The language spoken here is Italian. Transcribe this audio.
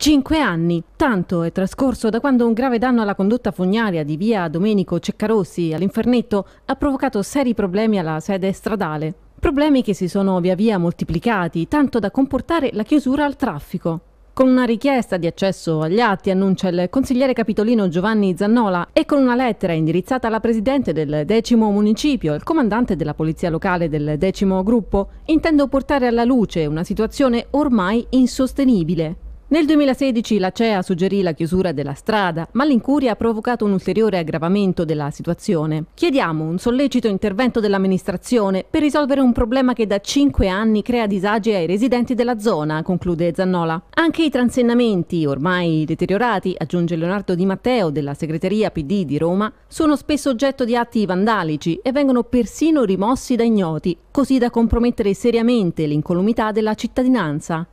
Cinque anni, tanto è trascorso da quando un grave danno alla condotta fognaria di via Domenico Ceccarossi all'Infernetto ha provocato seri problemi alla sede stradale. Problemi che si sono via via moltiplicati, tanto da comportare la chiusura al traffico. Con una richiesta di accesso agli atti, annuncia il consigliere capitolino Giovanni Zannola, e con una lettera indirizzata alla presidente del decimo municipio, il comandante della polizia locale del decimo gruppo, intendo portare alla luce una situazione ormai insostenibile. Nel 2016 la CEA suggerì la chiusura della strada, ma l'incuria ha provocato un ulteriore aggravamento della situazione. Chiediamo un sollecito intervento dell'amministrazione per risolvere un problema che da cinque anni crea disagi ai residenti della zona, conclude Zannola. Anche i transennamenti, ormai deteriorati, aggiunge Leonardo Di Matteo della segreteria PD di Roma, sono spesso oggetto di atti vandalici e vengono persino rimossi da ignoti, così da compromettere seriamente l'incolumità della cittadinanza.